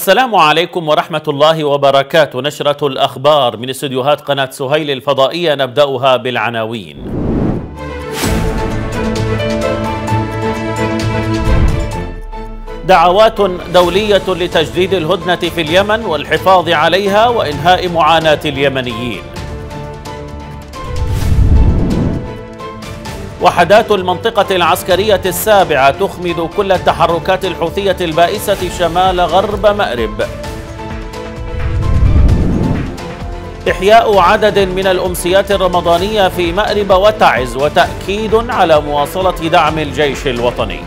السلام عليكم ورحمة الله وبركاته نشرة الأخبار من استديوهات قناة سهيل الفضائية نبدأها بالعناوين دعوات دولية لتجديد الهدنة في اليمن والحفاظ عليها وإنهاء معاناة اليمنيين وحدات المنطقة العسكرية السابعة تخمد كل التحركات الحوثية البائسة شمال غرب مأرب إحياء عدد من الأمسيات الرمضانية في مأرب وتعز وتأكيد على مواصلة دعم الجيش الوطني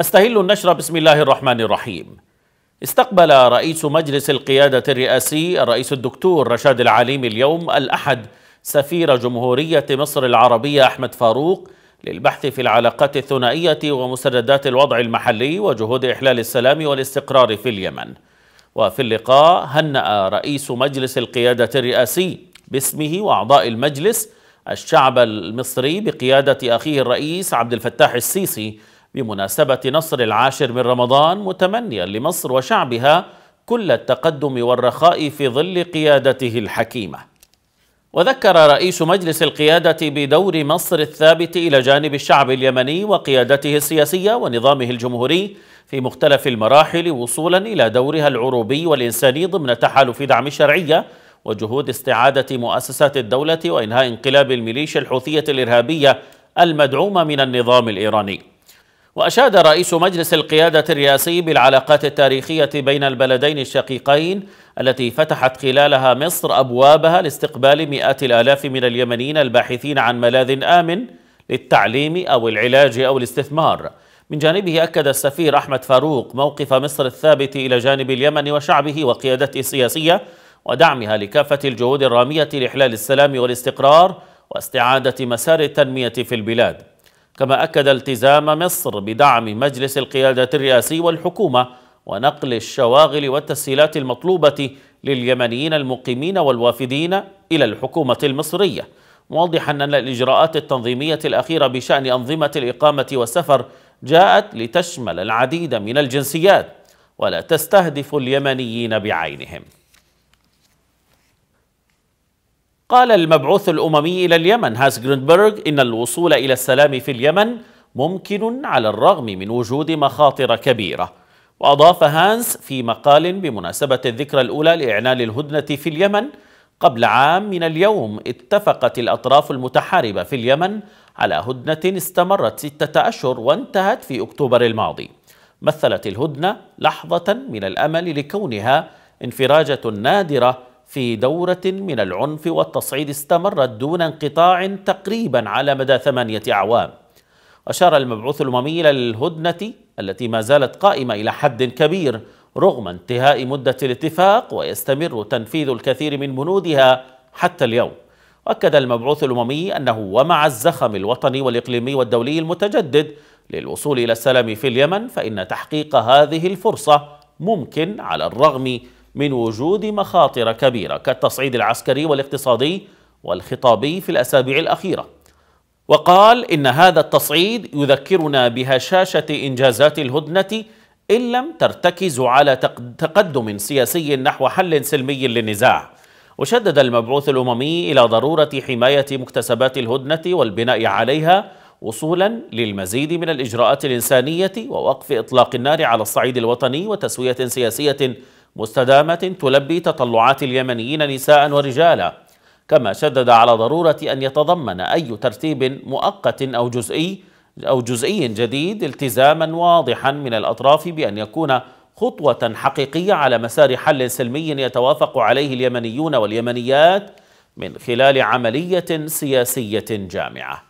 أستهل النشر بسم الله الرحمن الرحيم استقبل رئيس مجلس القيادة الرئاسي الرئيس الدكتور رشاد العليمي اليوم الأحد سفير جمهورية مصر العربية أحمد فاروق للبحث في العلاقات الثنائية ومسردات الوضع المحلي وجهود إحلال السلام والاستقرار في اليمن وفي اللقاء هنأ رئيس مجلس القيادة الرئاسي باسمه وأعضاء المجلس الشعب المصري بقيادة أخيه الرئيس عبد الفتاح السيسي بمناسبة نصر العاشر من رمضان متمنيا لمصر وشعبها كل التقدم والرخاء في ظل قيادته الحكيمة وذكر رئيس مجلس القيادة بدور مصر الثابت إلى جانب الشعب اليمني وقيادته السياسية ونظامه الجمهوري في مختلف المراحل وصولا إلى دورها العروبي والإنساني ضمن تحالف دعم الشرعية وجهود استعادة مؤسسات الدولة وإنهاء انقلاب الميليشيا الحوثية الإرهابية المدعومة من النظام الإيراني وأشاد رئيس مجلس القيادة الرئاسي بالعلاقات التاريخية بين البلدين الشقيقين التي فتحت خلالها مصر أبوابها لاستقبال مئات الآلاف من اليمنيين الباحثين عن ملاذ آمن للتعليم أو العلاج أو الاستثمار من جانبه أكد السفير أحمد فاروق موقف مصر الثابت إلى جانب اليمن وشعبه وقيادته السياسية ودعمها لكافة الجهود الرامية لإحلال السلام والاستقرار واستعادة مسار التنمية في البلاد كما أكد التزام مصر بدعم مجلس القيادة الرئاسي والحكومة ونقل الشواغل والتسهيلات المطلوبة لليمنيين المقيمين والوافدين إلى الحكومة المصرية واضحا أن الإجراءات التنظيمية الأخيرة بشأن أنظمة الإقامة والسفر جاءت لتشمل العديد من الجنسيات ولا تستهدف اليمنيين بعينهم قال المبعوث الأممي إلى اليمن هاس جريندبرغ إن الوصول إلى السلام في اليمن ممكن على الرغم من وجود مخاطر كبيرة وأضاف هانس في مقال بمناسبة الذكرى الأولى لإعلان الهدنة في اليمن قبل عام من اليوم اتفقت الأطراف المتحاربة في اليمن على هدنة استمرت ستة أشهر وانتهت في أكتوبر الماضي مثلت الهدنة لحظة من الأمل لكونها انفراجة نادرة في دورة من العنف والتصعيد استمرت دون انقطاع تقريبا على مدى ثمانية أعوام أشار المبعوث الأممي إلى الهدنة التي ما زالت قائمة إلى حد كبير رغم انتهاء مدة الاتفاق ويستمر تنفيذ الكثير من بنودها حتى اليوم وأكد المبعوث الأممي أنه ومع الزخم الوطني والإقليمي والدولي المتجدد للوصول إلى السلام في اليمن فإن تحقيق هذه الفرصة ممكن على الرغم من من وجود مخاطر كبيرة كالتصعيد العسكري والاقتصادي والخطابي في الأسابيع الأخيرة وقال إن هذا التصعيد يذكرنا بهشاشة إنجازات الهدنة إن لم ترتكز على تقدم سياسي نحو حل سلمي للنزاع وشدد المبعوث الأممي إلى ضرورة حماية مكتسبات الهدنة والبناء عليها وصولا للمزيد من الإجراءات الإنسانية ووقف إطلاق النار على الصعيد الوطني وتسوية سياسية مستدامة تلبي تطلعات اليمنيين نساء ورجالا كما شدد على ضرورة أن يتضمن أي ترتيب مؤقت أو جزئي أو جزئي جديد التزاما واضحا من الأطراف بأن يكون خطوة حقيقية على مسار حل سلمي يتوافق عليه اليمنيون واليمنيات من خلال عملية سياسية جامعة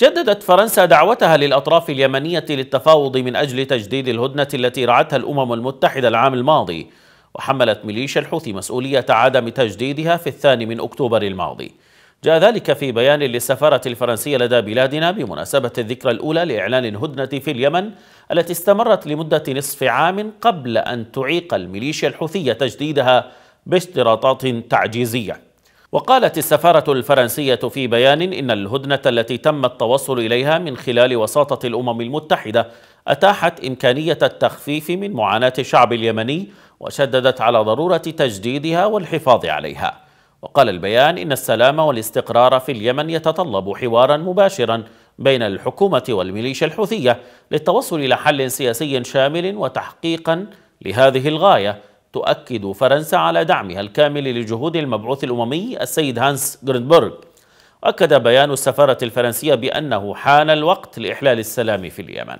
جددت فرنسا دعوتها للأطراف اليمنية للتفاوض من أجل تجديد الهدنة التي رعتها الأمم المتحدة العام الماضي وحملت ميليشيا الحوثي مسؤولية عدم تجديدها في الثاني من أكتوبر الماضي جاء ذلك في بيان للسفارة الفرنسية لدى بلادنا بمناسبة الذكرى الأولى لإعلان الهدنة في اليمن التي استمرت لمدة نصف عام قبل أن تعيق الميليشيا الحوثية تجديدها باشتراطات تعجيزيه وقالت السفارة الفرنسية في بيان إن الهدنة التي تم التوصل إليها من خلال وساطة الأمم المتحدة أتاحت إمكانية التخفيف من معاناة الشعب اليمني وشددت على ضرورة تجديدها والحفاظ عليها وقال البيان إن السلام والاستقرار في اليمن يتطلب حوارا مباشرا بين الحكومة والميليشيا الحوثية للتوصل إلى حل سياسي شامل وتحقيقا لهذه الغاية تؤكد فرنسا على دعمها الكامل لجهود المبعوث الأممي السيد هانس جرينبرغ أكد بيان السفارة الفرنسية بأنه حان الوقت لإحلال السلام في اليمن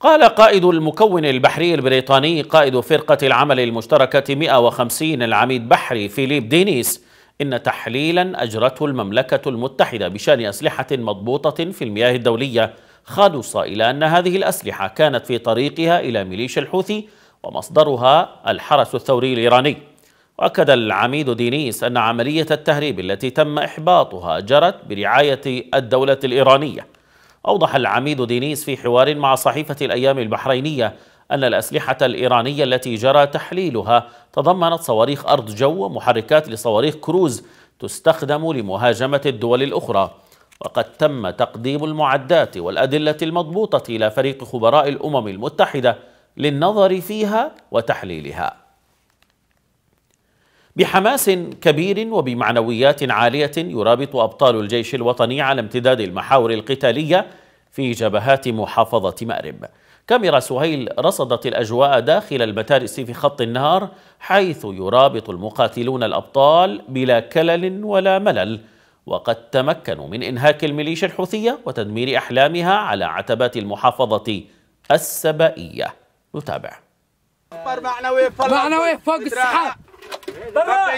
قال قائد المكون البحري البريطاني قائد فرقة العمل المشتركة 150 العميد بحري فيليب دينيس إن تحليلا أجرته المملكة المتحدة بشأن أسلحة مضبوطة في المياه الدولية خلص إلى أن هذه الأسلحة كانت في طريقها إلى ميليشيا الحوثي ومصدرها الحرس الثوري الإيراني وأكد العميد دينيس أن عملية التهريب التي تم إحباطها جرت برعاية الدولة الإيرانية أوضح العميد دينيس في حوار مع صحيفة الأيام البحرينية أن الأسلحة الإيرانية التي جرى تحليلها تضمنت صواريخ أرض جو ومحركات لصواريخ كروز تستخدم لمهاجمة الدول الأخرى وقد تم تقديم المعدات والأدلة المضبوطة إلى فريق خبراء الأمم المتحدة للنظر فيها وتحليلها بحماس كبير وبمعنويات عالية يرابط أبطال الجيش الوطني على امتداد المحاور القتالية في جبهات محافظة مأرب كاميرا سهيل رصدت الأجواء داخل المتارس في خط النهار حيث يرابط المقاتلون الأبطال بلا كلل ولا ملل وقد تمكنوا من إنهاك الميليشيا الحوثية وتدمير أحلامها على عتبات المحافظة السبائية نتابع معنوي معنوي فوق السحاب بالدم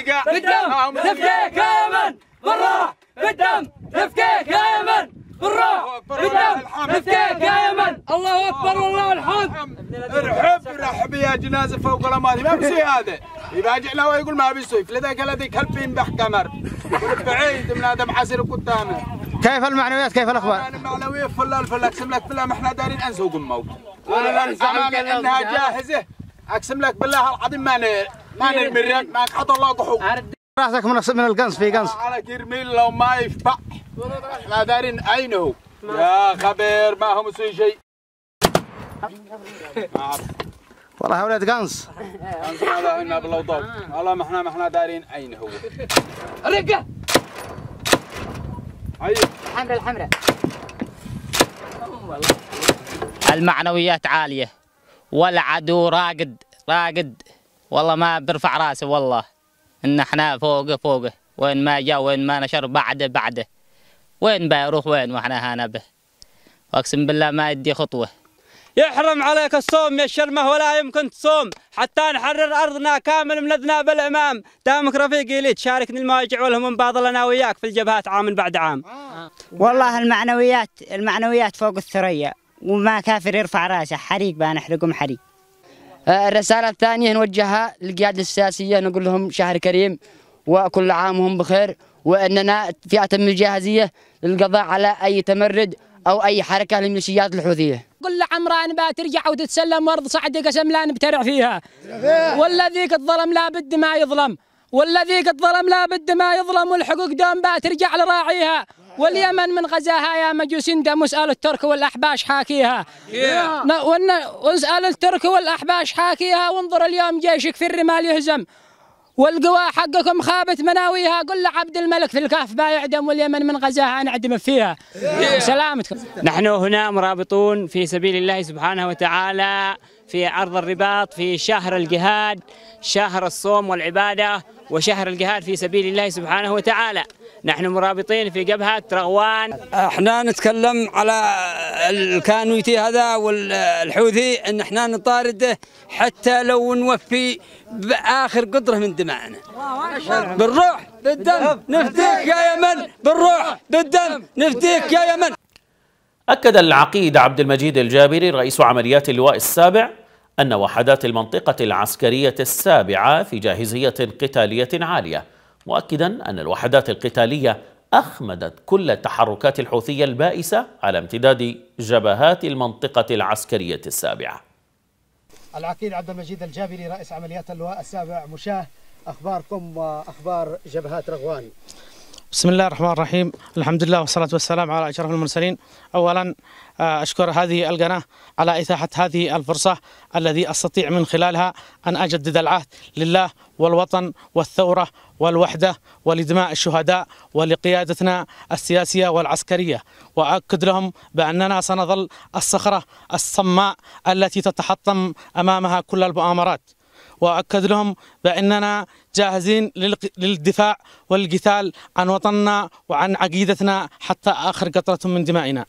تفكيك يا يمن بالراح بالدم تفكيك يا من بالروح بالدم نفتك يا يمن الله اكبر والله الحمد ارحب ارحب يا جنازه فوق الاماني ما بسوي هذا يراجع له ويقول ما بسوي فلذاك لديك هل بينبح قمر بعيد من ادم حسن قدامه كيف المعنويات كيف الاخبار؟ المعنويات فلا فلان اقسم لك بالله ما احنا دارين انسى وقموا ولا ننسى انها جاهزه اقسم لك بالله العظيم ما ما نمرن ما حط الله ضحوك راحتك من من القنص في قنص على كرميل لو ما يشبع احنا دارين عينه يا خبير ما هم سوي شيء والله اولاد قنص قنص هذا عنا بالوضوء والله ما احنا ما احنا دارين عين هو رقه هاي أيوه. الحمراء الحمراء المعنويات عاليه والعدو راقد راقد والله ما برفع راسه والله ان احنا فوقه فوقه وين ما جاء وين ما نشر بعده بعده وين بيروح وين واحنا هنا به واقسم بالله ما يدي خطوه يحرم عليك الصوم يا الشرمه ولا يمكن تصوم حتى نحرر ارضنا كامل من اذناب الامام دامك رفيقي لي تشاركني المواجع والهم باطل انا وياك في الجبهات عام بعد عام والله المعنويات المعنويات فوق الثريا وما كافر يرفع راسه حريق نحرقهم حريق آه، الرسالة الثانية نوجهها للقيادة السياسية نقول لهم شهر كريم وكل عام وهم بخير وأننا في أتم الجاهزية للقضاء على أي تمرد أو أي حركة للميليشيات الحوثية كل عمران بقى ترجع وتتسلم وارض صعد قسم لا نبترع فيها والذي قد ظلم لا بد ما يظلم والذي قد ظلم لا بد ما يظلم والحقوق دوم بقى ترجع لراعيها واليمن من غزاها يا مجوس دم واسأل الترك والأحباش حاكيها واسأل الترك والأحباش حاكيها وانظر اليوم جيشك في الرمال يهزم والقوى حقكم خابت مناويها قل عبد الملك في الكهف بايع دم واليمن من غزاها نعدم فيها سلامتكم نحن هنا مرابطون في سبيل الله سبحانه وتعالى في عرض الرباط في شهر الجهاد شهر الصوم والعبادة وشهر الجهاد في سبيل الله سبحانه وتعالى نحن مرابطين في جبهة رغوان احنا نتكلم على الكانويتي هذا والحوثي ان احنا نطارده حتى لو نوفي باخر قدره من دمائنا بالروح بالدم نفديك يا يمن بالروح بالدم نفديك يا يمن أكد العقيد عبد المجيد الجابري رئيس عمليات اللواء السابع أن وحدات المنطقة العسكرية السابعة في جاهزية قتالية عالية مؤكدا أن الوحدات القتالية أخمدت كل التحركات الحوثية البائسة على امتداد جبهات المنطقة العسكرية السابعة العقيد عبد المجيد الجابري رئيس عمليات اللواء السابع مشاه أخباركم وأخبار جبهات رغوان بسم الله الرحمن الرحيم الحمد لله والصلاة والسلام على أشرف المرسلين أولا آه، أشكر هذه القناة على إتاحة هذه الفرصة الذي أستطيع من خلالها أن أجدد العهد لله والوطن والثورة والوحدة ولدماء الشهداء ولقيادتنا السياسية والعسكرية وأكد لهم بأننا سنظل الصخرة الصماء التي تتحطم أمامها كل المؤامرات وأكد لهم بأننا جاهزين للدفاع والقتال عن وطننا وعن عقيدتنا حتى آخر قطرة من دمائنا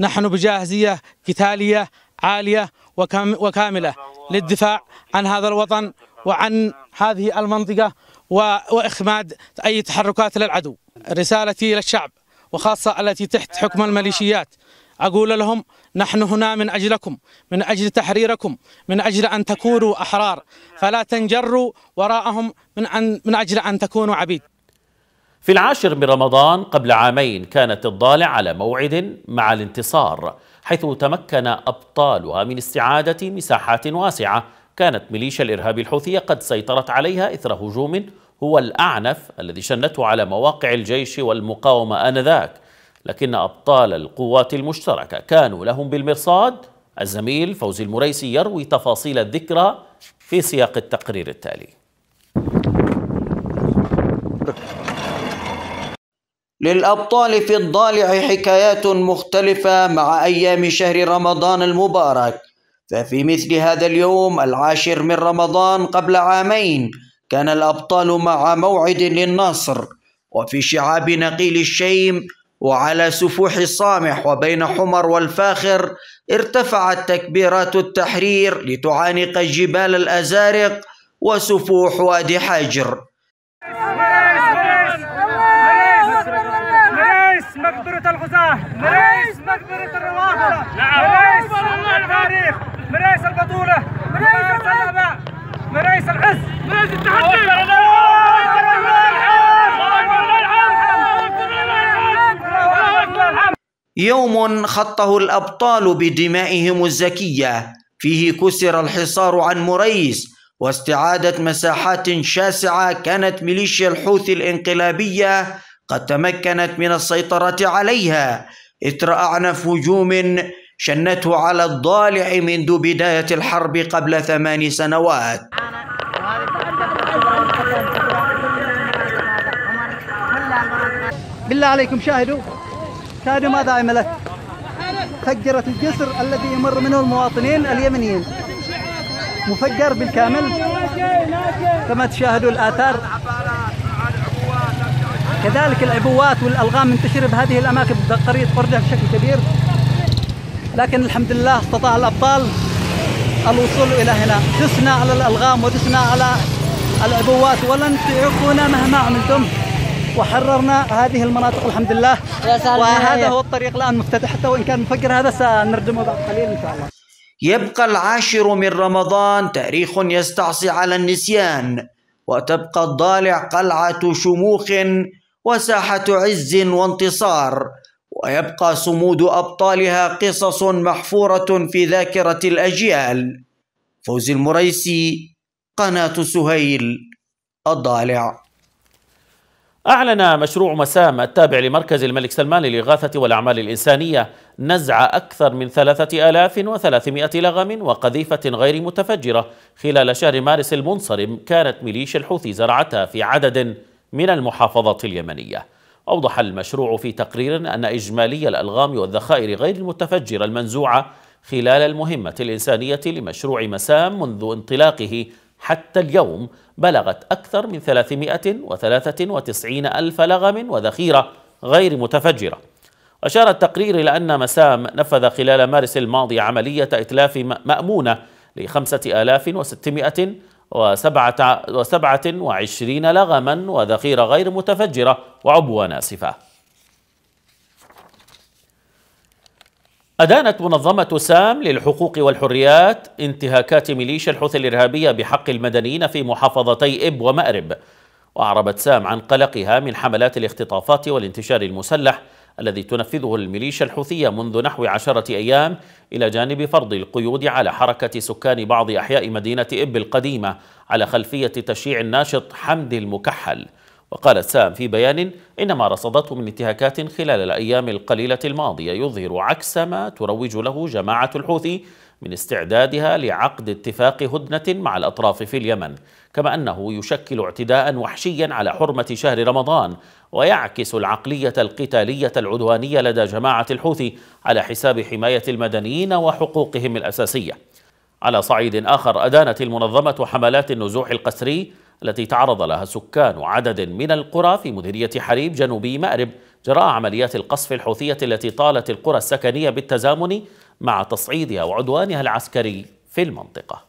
نحن بجاهزية قتالية عالية وكاملة للدفاع عن هذا الوطن وعن هذه المنطقة وإخماد أي تحركات للعدو رسالتي للشعب وخاصة التي تحت حكم الميليشيات أقول لهم نحن هنا من أجلكم من أجل تحريركم من أجل أن تكونوا أحرار فلا تنجروا وراءهم من, أن من أجل أن تكونوا عبيد في العاشر من رمضان قبل عامين كانت الضالع على موعد مع الانتصار حيث تمكن أبطالها من استعادة مساحات واسعة كانت ميليشيا الإرهاب الحوثية قد سيطرت عليها إثر هجوم هو الأعنف الذي شنته على مواقع الجيش والمقاومة آنذاك لكن أبطال القوات المشتركة كانوا لهم بالمرصاد الزميل فوزي المريسي يروي تفاصيل الذكرى في سياق التقرير التالي للأبطال في الضالع حكايات مختلفة مع أيام شهر رمضان المبارك ففي مثل هذا اليوم العاشر من رمضان قبل عامين كان الأبطال مع موعد للنصر وفي شعاب نقيل الشيم وعلى سفوح الصامح وبين حمر والفاخر ارتفعت تكبيرات التحرير لتعانق جبال الأزارق وسفوح وادي حاجر مقدرة الغزاة مريس مقدرة الروافضة مريس التاريخ البطولة مريس الأباء مريس العز مريس التحدي يوم خطه الأبطال بدمائهم الزكية فيه كسر الحصار عن مريس واستعادت مساحات شاسعة كانت ميليشيا الحوثي الإنقلابية قد تمكنت من السيطرة عليها إثر أعنف هجوم شنته على الضالع منذ بداية الحرب قبل ثمان سنوات بالله عليكم شاهدوا كادوا ماذا عملت؟ فجرت الجسر الذي يمر منه المواطنين اليمنيين مفجر بالكامل كما تشاهدوا الآثار كذلك العبوات والألغام منتشرة بهذه الأماكن بقرية فرجة بشكل كبير لكن الحمد لله استطاع الأبطال الوصول إلى هنا دسنا على الألغام ودسنا على العبوات ولن تعيقونا مهما عملتم وحررنا هذه المناطق الحمد لله وهذا هو الطريق الآن مفتتح حتى وإن كان مفكر هذا سنرجمه بعد قليل إن شاء الله يبقى العاشر من رمضان تاريخ يستعصي على النسيان وتبقى الضالع قلعة شموخ وساحة عز وانتصار ويبقى صمود أبطالها قصص محفورة في ذاكرة الأجيال فوزي المريسي قناة سهيل الضالع أعلن مشروع مسام التابع لمركز الملك سلمان للإغاثة والأعمال الإنسانية نزع أكثر من 3300 لغم وقذيفة غير متفجرة خلال شهر مارس المنصرم كانت ميليشيا الحوثي زرعتها في عدد من المحافظات اليمنية أوضح المشروع في تقرير أن إجمالي الألغام والذخائر غير المتفجرة المنزوعة خلال المهمة الإنسانية لمشروع مسام منذ انطلاقه حتى اليوم بلغت أكثر من 393 ألف لغم وذخيرة غير متفجرة أشار التقرير إلى أن مسام نفذ خلال مارس الماضي عملية إتلاف مأمونة ل 5627 لغما وذخيرة غير متفجرة وعبوة ناسفة أدانت منظمة سام للحقوق والحريات انتهاكات ميليشيا الحوثي الإرهابية بحق المدنيين في محافظتي إب ومأرب وأعربت سام عن قلقها من حملات الاختطافات والانتشار المسلح الذي تنفذه الميليشيا الحوثية منذ نحو عشرة أيام إلى جانب فرض القيود على حركة سكان بعض أحياء مدينة إب القديمة على خلفية تشييع الناشط حمدي المكحل وقالت سام في بيان إن ما رصدته من انتهاكات خلال الأيام القليلة الماضية يظهر عكس ما تروج له جماعة الحوثي من استعدادها لعقد اتفاق هدنة مع الأطراف في اليمن كما أنه يشكل اعتداء وحشيا على حرمة شهر رمضان ويعكس العقلية القتالية العدوانية لدى جماعة الحوثي على حساب حماية المدنيين وحقوقهم الأساسية على صعيد آخر أدانت المنظمة حملات النزوح القسري التي تعرض لها سكان عدد من القرى في مديرية حريب جنوبي مأرب جراء عمليات القصف الحوثية التي طالت القرى السكنية بالتزامن مع تصعيدها وعدوانها العسكري في المنطقة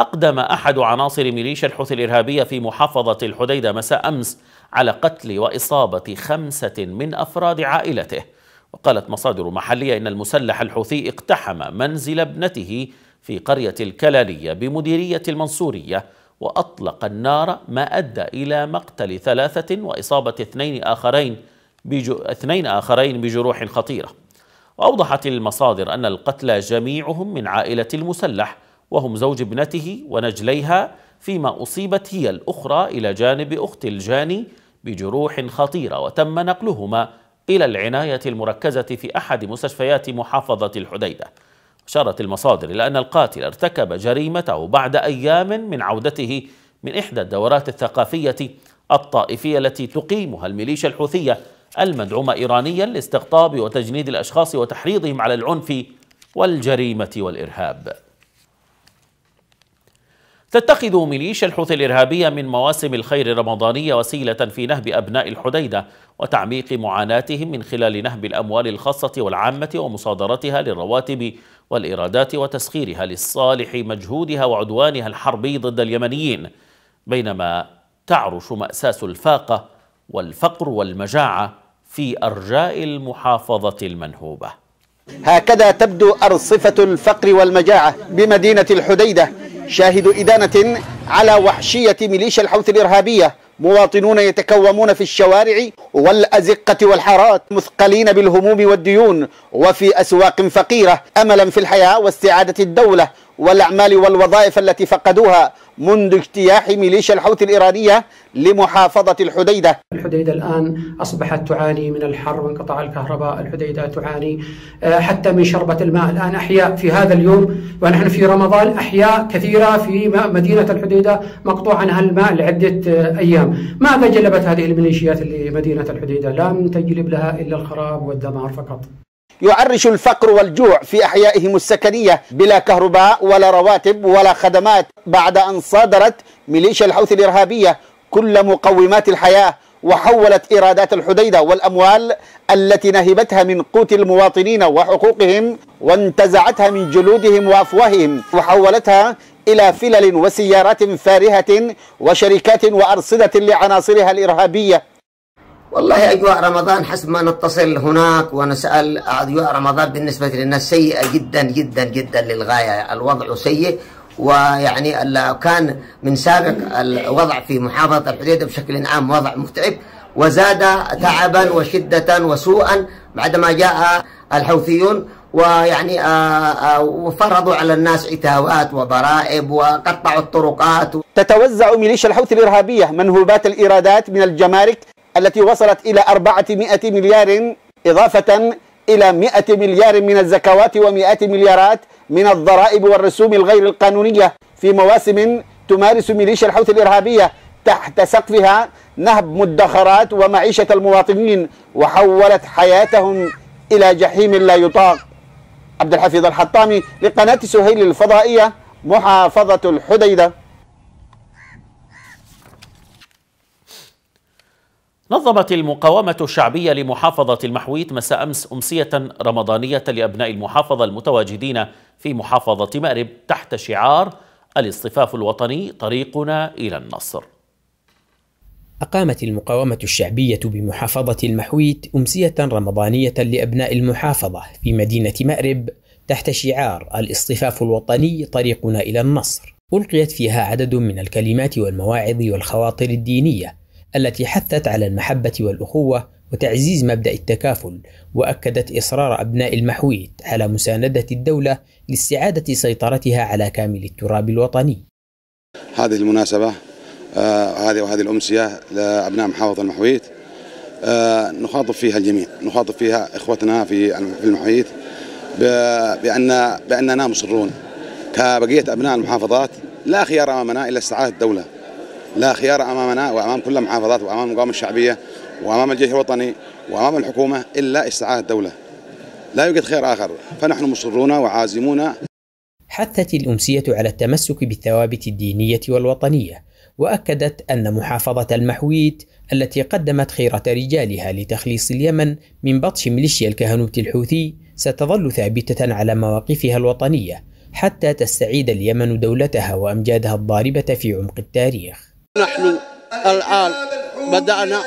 أقدم أحد عناصر ميليشيا الحوثي الإرهابية في محافظة الحديدة مساء أمس على قتل وإصابة خمسة من أفراد عائلته وقالت مصادر محلية إن المسلح الحوثي اقتحم منزل ابنته في قرية الكلالية بمديرية المنصورية وأطلق النار ما أدى إلى مقتل ثلاثة وإصابة اثنين آخرين بجو اثنين آخرين بجروح خطيرة وأوضحت المصادر أن القتلى جميعهم من عائلة المسلح وهم زوج ابنته ونجليها فيما أصيبت هي الأخرى إلى جانب أخت الجاني بجروح خطيرة وتم نقلهما إلى العناية المركزة في أحد مستشفيات محافظة الحديدة أشارت المصادر إلى أن القاتل ارتكب جريمته بعد أيام من عودته من إحدى الدورات الثقافية الطائفية التي تقيمها الميليشيا الحوثية المدعومة إيرانيا لاستقطاب وتجنيد الأشخاص وتحريضهم على العنف والجريمة والإرهاب تتخذ ميليشيا الحوثي الإرهابية من مواسم الخير الرمضانية وسيلة في نهب أبناء الحديدة وتعميق معاناتهم من خلال نهب الأموال الخاصة والعامة ومصادرتها للرواتب والإيرادات وتسخيرها للصالح مجهودها وعدوانها الحربي ضد اليمنيين بينما تعرش مأساة الفاقة والفقر والمجاعة في أرجاء المحافظة المنهوبة هكذا تبدو أرصفة الفقر والمجاعة بمدينة الحديدة شاهد إدانة على وحشية ميليشيا الحوث الإرهابية مواطنون يتكومون في الشوارع والأزقة والحارات مثقلين بالهموم والديون وفي أسواق فقيرة أملا في الحياة واستعادة الدولة والأعمال والوظائف التي فقدوها منذ اجتياح ميليشيا الحوثي الإيرانية لمحافظة الحديدة الحديدة الآن أصبحت تعاني من الحر وانقطاع الكهرباء الحديدة تعاني آه، حتى من شربة الماء الآن أحياء في هذا اليوم ونحن في رمضان أحياء كثيرة في مدينة الحديدة مقطوع عنها الماء لعدة آه، أيام ماذا جلبت هذه الميليشيات لمدينة الحديدة لم تجلب لها إلا الخراب والدمار فقط يعرش الفقر والجوع في أحيائهم السكنية بلا كهرباء ولا رواتب ولا خدمات بعد أن صادرت ميليشيا الحوثي الإرهابية كل مقومات الحياة وحولت إيرادات الحديدة والأموال التي نهبتها من قوت المواطنين وحقوقهم وانتزعتها من جلودهم وأفواههم وحولتها إلى فلل وسيارات فارهة وشركات وأرصدة لعناصرها الإرهابية والله أجواء رمضان حسب ما نتصل هناك ونسأل أجواء رمضان بالنسبة للناس سيئة جدا جدا جدا للغاية الوضع سيء ويعني كان من سابق الوضع في محافظة الحديدة بشكل عام وضع متعب وزاد تعبا وشدة وسوءا بعدما جاء الحوثيون ويعني وفرضوا على الناس عتاوات وضرائب وقطعوا الطرقات تتوزع ميليشيا الحوثي الإرهابية منهوبات الإيرادات من الجمارك التي وصلت إلى 400 مليار إضافة إلى 100 مليار من الزكوات ومئات مليارات من الضرائب والرسوم الغير القانونية في مواسم تمارس ميليشيا الحوثي الإرهابية تحت سقفها نهب مدخرات ومعيشة المواطنين وحولت حياتهم إلى جحيم لا يطاق عبد الحفيظ الحطامي لقناة سهيل الفضائية محافظة الحديدة نظمت المقاومة الشعبية لمحافظة المحويت مساء أمس أمسية رمضانية لأبناء المحافظة المتواجدين في محافظة مأرب تحت شعار الاصطفاف الوطني طريقنا إلى النصر أقامت المقاومة الشعبية بمحافظة المحويت أمسية رمضانية لأبناء المحافظة في مدينة مأرب تحت شعار الاصطفاف الوطني طريقنا إلى النصر ألقيت فيها عدد من الكلمات والمواعظ والخواطر الدينية التي حثت على المحبة والأخوة وتعزيز مبدأ التكافل وأكدت إصرار أبناء المحويت على مساندة الدولة لاستعادة سيطرتها على كامل التراب الوطني هذه المناسبة آه، هذه وهذه الأمسية لأبناء محافظة المحويت آه، نخاطب فيها الجميع نخاطب فيها إخوتنا في المحويت بأن بأننا مصرون كبقية أبناء المحافظات لا خيار أمامنا إلا استعادة الدولة لا خيار امامنا وامام كل المحافظات وامام المقاومه الشعبيه وامام الجيش الوطني وامام الحكومه الا استعاده الدوله. لا يوجد خير اخر فنحن مصرون وعازمون. حثت الامسيه على التمسك بالثوابت الدينيه والوطنيه واكدت ان محافظه المحويت التي قدمت خيره رجالها لتخليص اليمن من بطش ميليشيا الكهنوت الحوثي ستظل ثابته على مواقفها الوطنيه حتى تستعيد اليمن دولتها وامجادها الضاربه في عمق التاريخ نحن الآن بدأنا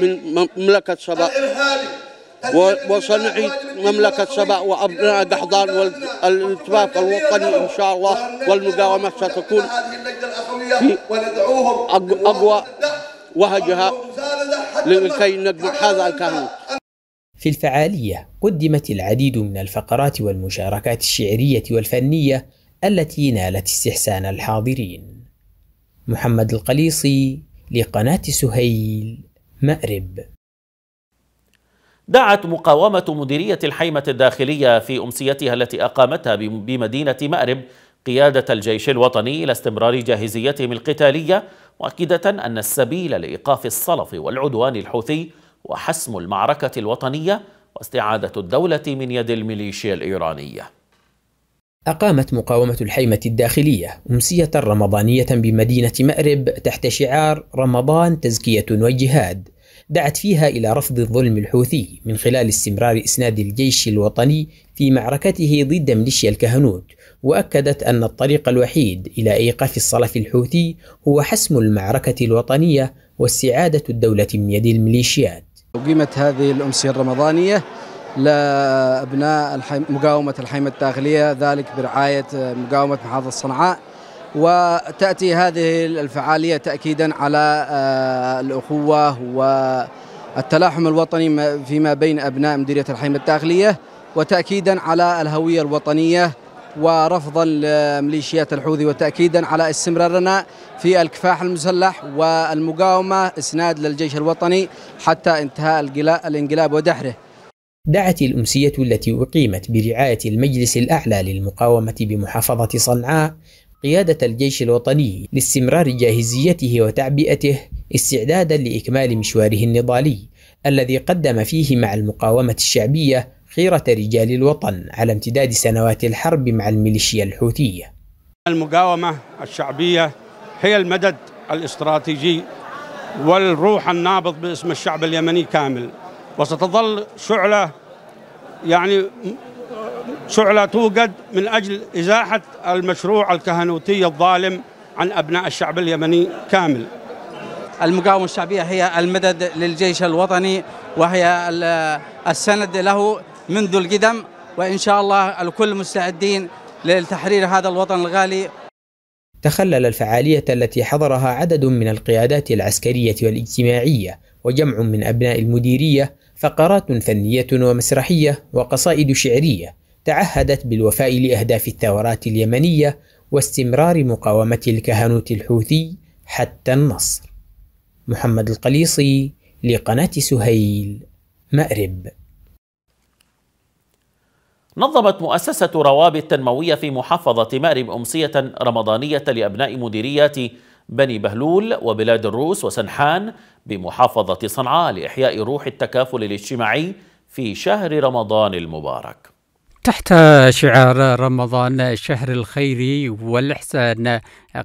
من مملكة سبأ وسنعيد مملكة سبأ وأبناء قحطان والاتفاق الوطني إن شاء الله والمقاومة ستكون في أقوى وهجها لكي نجمع هذا الكهنة في الفعالية قدمت العديد من الفقرات والمشاركات الشعرية والفنية التي نالت استحسان الحاضرين محمد القليصي لقناة سهيل مأرب دعت مقاومة مديرية الحيمة الداخلية في أمسيتها التي أقامتها بمدينة مأرب قيادة الجيش الوطني إلى استمرار جاهزيتهم القتالية مؤكدة أن السبيل لإيقاف الصلف والعدوان الحوثي وحسم المعركة الوطنية واستعادة الدولة من يد الميليشيا الإيرانية أقامت مقاومة الحيمة الداخلية أمسية رمضانية بمدينة مأرب تحت شعار رمضان تزكية وجهاد دعت فيها إلى رفض الظلم الحوثي من خلال استمرار إسناد الجيش الوطني في معركته ضد ميليشيا الكهنوت وأكدت أن الطريق الوحيد إلى إيقاف الصلف الحوثي هو حسم المعركة الوطنية واستعادة الدولة من يد الميليشيات أقيمت هذه الأمسية الرمضانية لابناء مقاومه الحيمه الداخليه ذلك برعايه آه، مقاومه محافظه صنعاء وتاتي هذه الفعاليه تاكيدا على آه، الاخوه والتلاحم الوطني فيما بين ابناء مديريه الحيمه الداخليه وتاكيدا على الهويه الوطنيه ورفضا لميليشيات الحوثي وتاكيدا على استمرارنا في الكفاح المسلح والمقاومه اسناد للجيش الوطني حتى انتهاء الانقلاب ودحره دعت الأمسية التي أقيمت برعاية المجلس الأعلى للمقاومة بمحافظة صنعاء قيادة الجيش الوطني لاستمرار جاهزيته وتعبئته استعدادا لإكمال مشواره النضالي الذي قدم فيه مع المقاومة الشعبية خيرة رجال الوطن على امتداد سنوات الحرب مع الميليشيا الحوثية. المقاومة الشعبية هي المدد الاستراتيجي والروح النابض باسم الشعب اليمني كامل وستظل شعلة يعني شعلة توجد من أجل إزاحة المشروع الكهنوتي الظالم عن أبناء الشعب اليمني كامل المقاومة الشعبية هي المدد للجيش الوطني وهي السند له منذ القدم وإن شاء الله الكل مستعدين لتحرير هذا الوطن الغالي تخلل الفعالية التي حضرها عدد من القيادات العسكرية والاجتماعية وجمع من أبناء المديرية فقرات فنية ومسرحية وقصائد شعرية تعهدت بالوفاء لأهداف الثورات اليمنية واستمرار مقاومة الكهنوت الحوثي حتى النصر. محمد القليصي لقناة سهيل مأرب نظمت مؤسسة روابط تنموية في محافظة مأرب أمسية رمضانية لأبناء مديريات بني بهلول وبلاد الروس وسنحان بمحافظة صنعاء لإحياء روح التكافل الاجتماعي في شهر رمضان المبارك تحت شعار رمضان شهر الخير والإحسان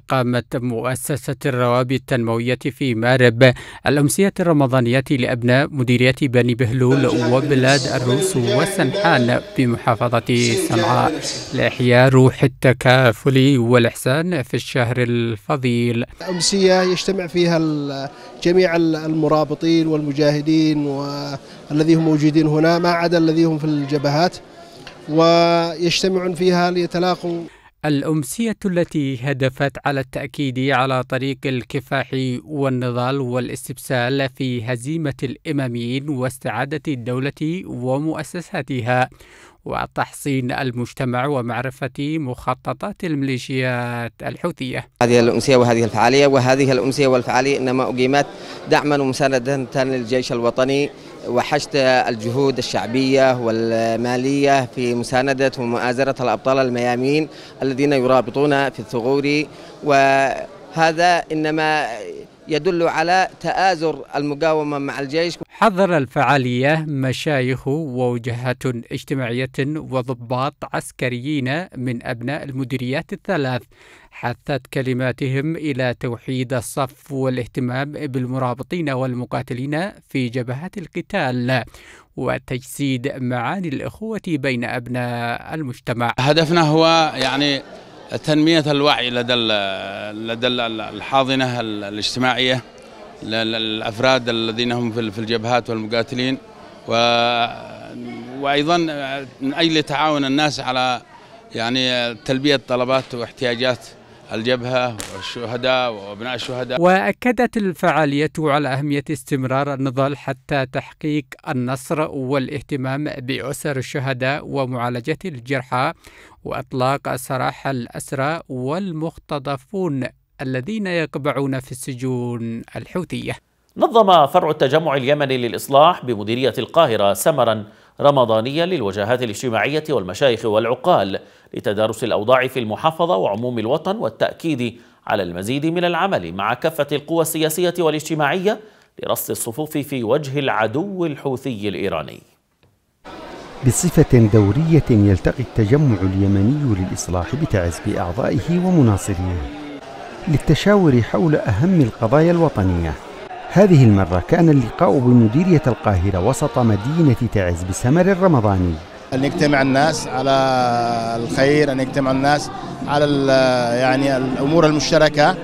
قامت مؤسسة الروابط التنموية في مارب الأمسية الرمضانية لأبناء مديرية بني بهلول وبلاد الروس والسنحان بمحافظة صنعاء لإحياء روح التكافل والإحسان في الشهر الفضيل الأمسية يجتمع فيها جميع المرابطين والمجاهدين والذين هم موجودين هنا ما عدا الذين هم في الجبهات ويجتمعون فيها ليتلاقوا الأمسية التي هدفت على التأكيد على طريق الكفاح والنضال والاستبسال في هزيمة الإماميين واستعادة الدولة ومؤسساتها وتحصين المجتمع ومعرفة مخططات الميليشيات الحوثية هذه الأمسية وهذه الفعالية وهذه الأمسية والفعالية إنما أقيمت دعما ومساندة للجيش الوطني وحشت الجهود الشعبية والمالية في مساندة ومؤازرة الأبطال الميامين الذين يرابطون في الثغور وهذا إنما يدل على تآزر المقاومة مع الجيش حضر الفعالية مشايخ ووجهة اجتماعية وضباط عسكريين من أبناء المديريات الثلاث حثت كلماتهم إلى توحيد الصف والاهتمام بالمرابطين والمقاتلين في جبهات القتال وتجسيد معاني الإخوة بين أبناء المجتمع هدفنا هو يعني تنمية الوعي لدى لدى الحاضنة الاجتماعية للأفراد الذين هم في الجبهات والمقاتلين و وأيضا من أجل تعاون الناس على يعني تلبية طلبات واحتياجات الجبهة والشهداء وأبناء الشهداء وأكدت الفعالية على أهمية استمرار النضال حتى تحقيق النصر والاهتمام بأسر الشهداء ومعالجة الجرحى وإطلاق سراح الأسرى والمختطفون الذين يقبعون في السجون الحوثية نظم فرع التجمع اليمني للإصلاح بمديرية القاهرة سمراً رمضانيا للوجهات الاجتماعية والمشايخ والعقال لتدارس الأوضاع في المحافظة وعموم الوطن والتأكيد على المزيد من العمل مع كافة القوى السياسية والاجتماعية لرص الصفوف في وجه العدو الحوثي الإيراني بصفة دورية يلتقي التجمع اليمني للإصلاح بتعزب أعضائه ومناصريه للتشاور حول أهم القضايا الوطنية هذه المرة كان اللقاء بمديرية القاهرة وسط مدينة تعز بسمر الرمضاني أن يجتمع الناس على الخير أن يجتمع الناس على يعني الأمور المشتركة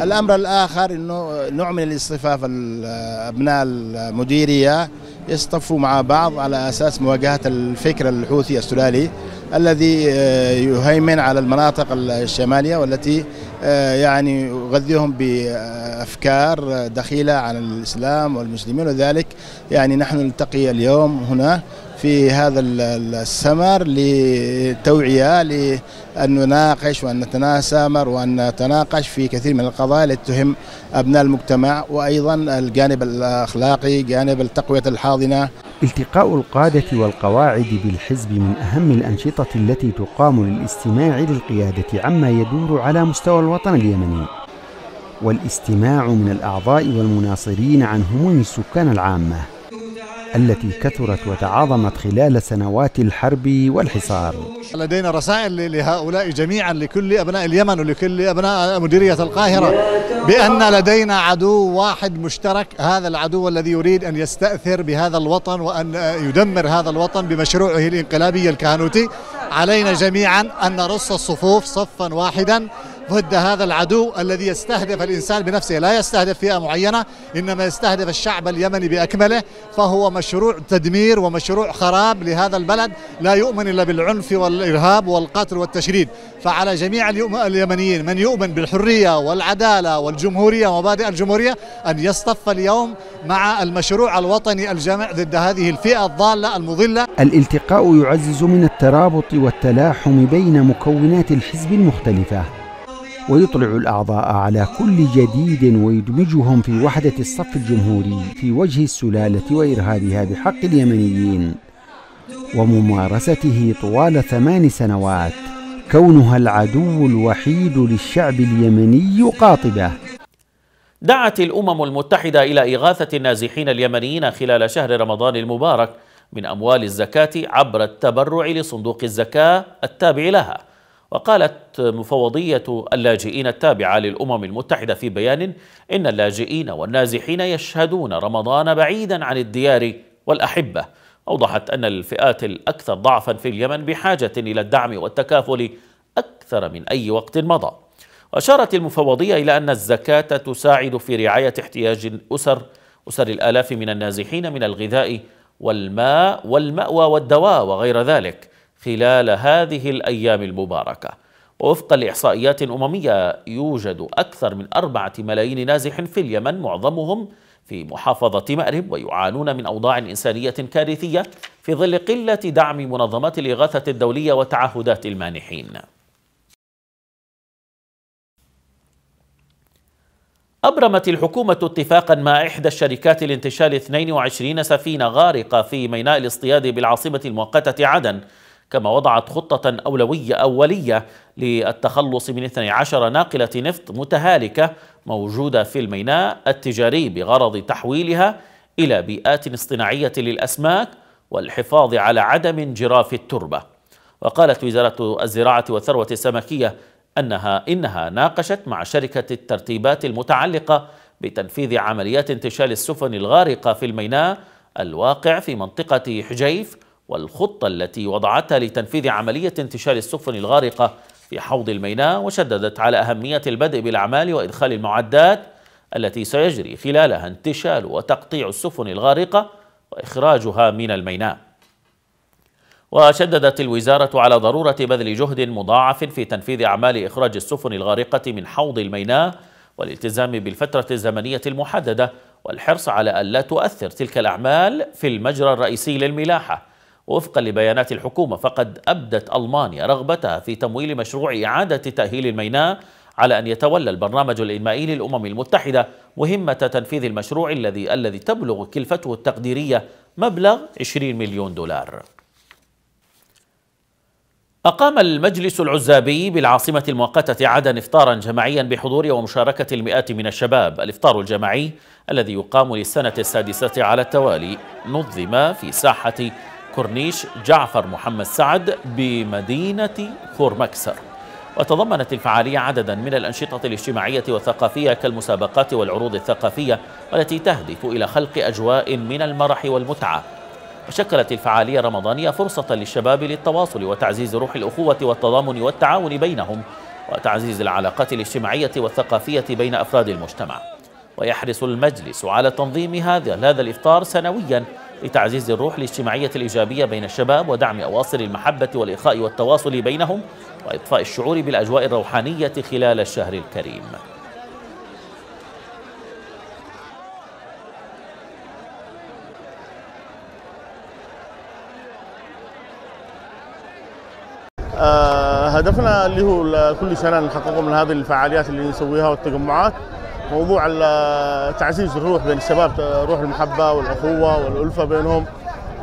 الأمر الآخر أنه نوع من الاصطفاف أبناء المديرية يصطفوا مع بعض على أساس مواجهة الفكر الحوثي السلالي الذي آه، يهيمن على المناطق الشمالية والتي آه، يعني يغذيهم بأفكار دخيلة عن الإسلام والمسلمين وذلك يعني نحن نلتقي اليوم هنا في هذا السمر لتوعية لأن نناقش وأن نتناسمر وأن نتناقش في كثير من القضايا التي تهم أبناء المجتمع وأيضا الجانب الأخلاقي جانب تقويه الحاضنة التقاء القادة والقواعد بالحزب من أهم الأنشطة التي تقام للاستماع للقيادة عما يدور على مستوى الوطن اليمني والاستماع من الأعضاء والمناصرين عن هموم السكان العامة التي كثرت وتعاظمت خلال سنوات الحرب والحصار لدينا رسائل لهؤلاء جميعا لكل أبناء اليمن ولكل أبناء مديرية القاهرة بأن لدينا عدو واحد مشترك هذا العدو الذي يريد أن يستأثر بهذا الوطن وأن يدمر هذا الوطن بمشروعه الانقلابي الكهنوتي علينا جميعا أن نرص الصفوف صفا واحدا ضد هذا العدو الذي يستهدف الإنسان بنفسه لا يستهدف فئة معينة إنما يستهدف الشعب اليمني بأكمله فهو مشروع تدمير ومشروع خراب لهذا البلد لا يؤمن إلا بالعنف والإرهاب والقتل والتشريد فعلى جميع اليمنيين من يؤمن بالحرية والعدالة والجمهورية ومبادئ الجمهورية أن يصطف اليوم مع المشروع الوطني الجمع ضد هذه الفئة الضالة المضلة الالتقاء يعزز من الترابط والتلاحم بين مكونات الحزب المختلفة ويطلع الأعضاء على كل جديد ويدمجهم في وحدة الصف الجمهوري في وجه السلالة وإرهابها بحق اليمنيين وممارسته طوال ثمان سنوات كونها العدو الوحيد للشعب اليمني قاطبه دعت الأمم المتحدة إلى إغاثة النازحين اليمنيين خلال شهر رمضان المبارك من أموال الزكاة عبر التبرع لصندوق الزكاة التابع لها وقالت مفوضية اللاجئين التابعة للأمم المتحدة في بيان إن اللاجئين والنازحين يشهدون رمضان بعيدا عن الديار والأحبة أوضحت أن الفئات الأكثر ضعفا في اليمن بحاجة إلى الدعم والتكافل أكثر من أي وقت مضى وأشارت المفوضية إلى أن الزكاة تساعد في رعاية احتياج الأسر أسر الآلاف من النازحين من الغذاء والماء والمأوى والدواء وغير ذلك خلال هذه الأيام المباركة وفقا لإحصائيات أممية يوجد أكثر من أربعة ملايين نازح في اليمن معظمهم في محافظة مأرب ويعانون من أوضاع إنسانية كارثية في ظل قلة دعم منظمات الإغاثة الدولية وتعهدات المانحين أبرمت الحكومة اتفاقا مع إحدى الشركات لانتشال 22 سفينة غارقة في ميناء الاصطياد بالعاصمة المؤقتة عدن كما وضعت خطة أولوية أولية للتخلص من 12 ناقلة نفط متهالكة موجودة في الميناء التجاري بغرض تحويلها إلى بيئات اصطناعية للأسماك والحفاظ على عدم انجراف التربة وقالت وزارة الزراعة والثروة السمكية أنها إنها ناقشت مع شركة الترتيبات المتعلقة بتنفيذ عمليات انتشال السفن الغارقة في الميناء الواقع في منطقة حجيف والخطة التي وضعتها لتنفيذ عملية انتشار السفن الغارقة في حوض الميناء وشددت على أهمية البدء بالأعمال وإدخال المعدات التي سيجري خلالها انتشال وتقطيع السفن الغارقة وإخراجها من الميناء وشددت الوزارة على ضرورة بذل جهد مضاعف في تنفيذ أعمال إخراج السفن الغارقة من حوض الميناء والالتزام بالفترة الزمنية المحددة والحرص على ألا تؤثر تلك الأعمال في المجرى الرئيسي للملاحة وفقا لبيانات الحكومة فقد أبدت ألمانيا رغبتها في تمويل مشروع إعادة تأهيل الميناء على أن يتولى البرنامج الإنمائي للأمم المتحدة مهمة تنفيذ المشروع الذي الذي تبلغ كلفته التقديرية مبلغ 20 مليون دولار أقام المجلس العزابي بالعاصمة المؤقتة عدن إفطارا جماعيا بحضور ومشاركة المئات من الشباب الإفطار الجماعي الذي يقام للسنة السادسة على التوالي نظم في ساحة كورنيش جعفر محمد سعد بمدينة خورمكسر وتضمنت الفعالية عددا من الأنشطة الاجتماعية والثقافية كالمسابقات والعروض الثقافية والتي تهدف إلى خلق أجواء من المرح والمتعة وشكلت الفعالية الرمضانية فرصة للشباب للتواصل وتعزيز روح الأخوة والتضامن والتعاون بينهم وتعزيز العلاقات الاجتماعية والثقافية بين أفراد المجتمع ويحرص المجلس على تنظيم هذا الإفطار سنوياً لتعزيز الروح الاجتماعية الإيجابية بين الشباب ودعم أواصر المحبة والإخاء والتواصل بينهم وإطفاء الشعور بالأجواء الروحانية خلال الشهر الكريم آه، هدفنا اللي هو كل سنة نحققه من هذه الفعاليات اللي نسويها والتجمعات موضوع تعزيز الروح بين الشباب روح المحبه والاخوه والالفه بينهم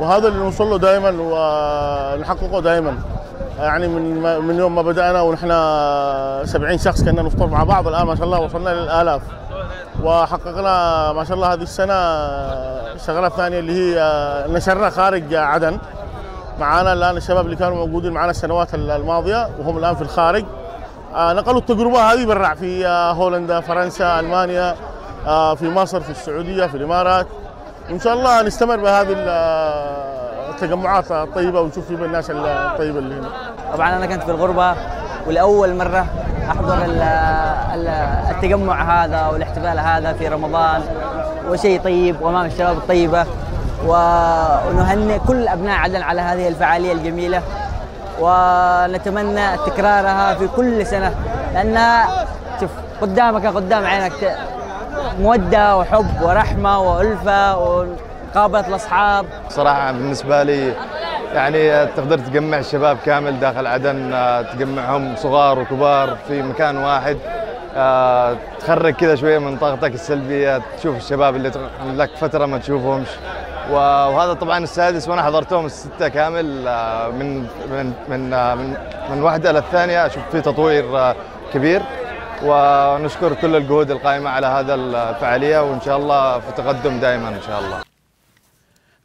وهذا اللي نوصل له دائما ونحققه دائما يعني من من يوم ما بدانا ونحن 70 شخص كنا نفطر مع بعض الان ما شاء الله وصلنا للالاف وحققنا ما شاء الله هذه السنه شغله ثانيه اللي هي نشرنا خارج عدن معانا الان الشباب اللي كانوا موجودين معانا السنوات الماضيه وهم الان في الخارج آه، نقلوا التجربة هذه برا في هولندا فرنسا ألمانيا آه، في مصر في السعودية في الإمارات وإن شاء الله نستمر بهذه آه، التجمعات الطيبة ونشوف فيها الناس الطيبة اللي هنا طبعا أنا كنت في الغربة ولأول مرة أحضر التجمع هذا والاحتفال هذا في رمضان وشيء طيب وأمام الشباب الطيبة ونهنئ كل أبناء عدن على هذه الفعالية الجميلة ونتمنى تكرارها في كل سنه لانها شوف قدامك قدام عينك موده وحب ورحمه والفه ومقابله الاصحاب صراحه بالنسبه لي يعني تقدر تجمع الشباب كامل داخل عدن آه، تجمعهم صغار وكبار في مكان واحد آه، تخرج كذا شويه من طاقتك السلبيه تشوف الشباب اللي لك فتره ما تشوفهمش وهذا طبعا السادس وانا حضرتهم السته كامل آه، من من من آه، من, من واحده للثانيه اشوف في تطوير آه، كبير ونشكر كل الجهود القائمه على هذا الفعاليه وان شاء الله في تقدم دائما ان شاء الله.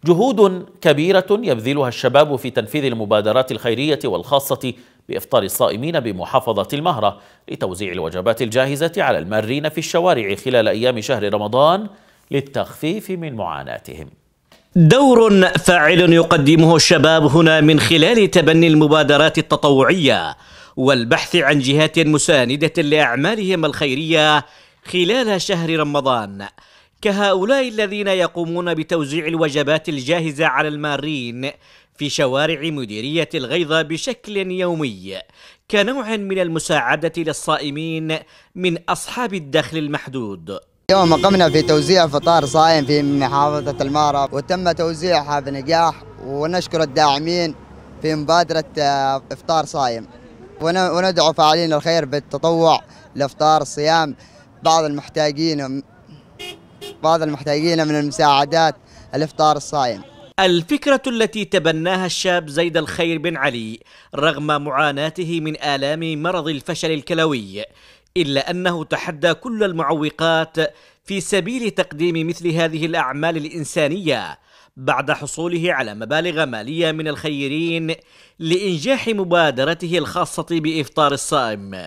جهود كبيره يبذلها الشباب في تنفيذ المبادرات الخيريه والخاصه بافطار الصائمين بمحافظه المهره لتوزيع الوجبات الجاهزه على المارين في الشوارع خلال ايام شهر رمضان للتخفيف من معاناتهم. دور فاعل يقدمه الشباب هنا من خلال تبني المبادرات التطوعيه والبحث عن جهات مسانده لاعمالهم الخيريه خلال شهر رمضان كهؤلاء الذين يقومون بتوزيع الوجبات الجاهزه على المارين في شوارع مديريه الغيظه بشكل يومي كنوع من المساعده للصائمين من اصحاب الدخل المحدود اليوم قمنا في توزيع فطار صائم في محافظة المارة وتم توزيعها بنجاح ونشكر الداعمين في مبادرة آه، إفطار صائم وندعو فاعلين الخير بالتطوع لإفطار صيام بعض المحتاجين بعض المحتاجين من المساعدات الإفطار الصائم الفكرة التي تبناها الشاب زيد الخير بن علي رغم معاناته من آلام مرض الفشل الكلوي إلا أنه تحدى كل المعوقات في سبيل تقديم مثل هذه الأعمال الإنسانية بعد حصوله على مبالغ مالية من الخيرين لإنجاح مبادرته الخاصة بإفطار الصائم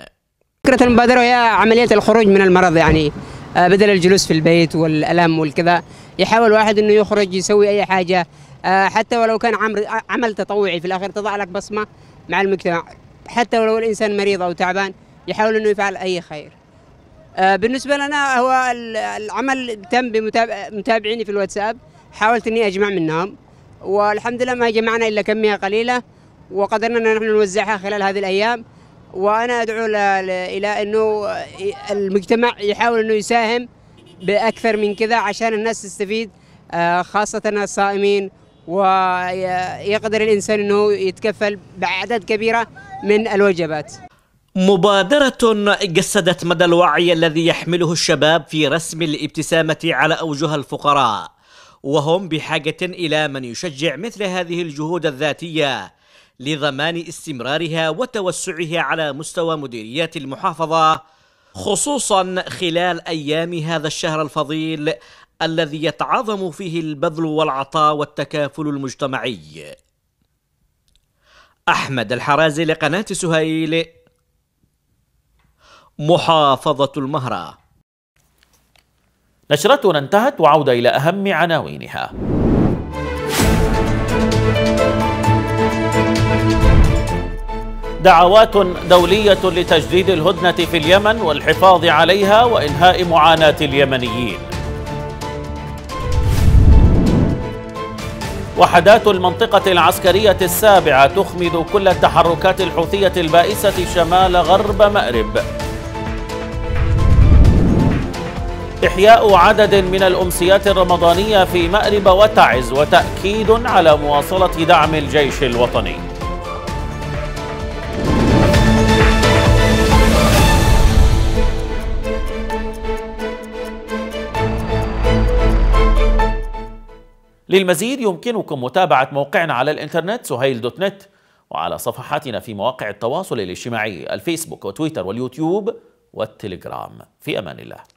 فكرة المبادرة هي عملية الخروج من المرض يعني آه، بدل الجلوس في البيت والألم والكذا يحاول واحد أنه يخرج يسوي أي حاجة آه، حتى ولو كان عمل تطوعي في الأخير تضع لك بصمة مع المجتمع حتى ولو الإنسان مريض أو تعبان يحاول انه يفعل اي خير آه، بالنسبه لنا هو العمل تم بمتابعيني في الواتساب حاولت اني اجمع منهم والحمد لله ما جمعنا الا كميه قليله وقدرنا ان نحن نوزعها خلال هذه الايام وانا ادعو الى انه المجتمع يحاول انه يساهم باكثر من كذا عشان الناس تستفيد آه، خاصه الصائمين ويقدر الانسان انه يتكفل باعداد كبيره من الوجبات مبادرة جسدت مدى الوعي الذي يحمله الشباب في رسم الابتسامة على أوجه الفقراء وهم بحاجة إلى من يشجع مثل هذه الجهود الذاتية لضمان استمرارها وتوسعها على مستوى مديريات المحافظة خصوصا خلال أيام هذا الشهر الفضيل الذي يتعاظم فيه البذل والعطاء والتكافل المجتمعي أحمد الحرازي لقناة سهيل محافظة المهرة نشرتنا انتهت وعودة إلى أهم عناوينها دعوات دولية لتجديد الهدنة في اليمن والحفاظ عليها وإنهاء معاناة اليمنيين وحدات المنطقة العسكرية السابعة تخمد كل التحركات الحوثية البائسة شمال غرب مأرب إحياء عدد من الأمسيات الرمضانية في مأرب وتعز وتأكيد على مواصلة دعم الجيش الوطني للمزيد يمكنكم متابعة موقعنا على الإنترنت سهيل دوت نت وعلى صفحاتنا في مواقع التواصل الاجتماعي الفيسبوك وتويتر واليوتيوب والتليجرام في أمان الله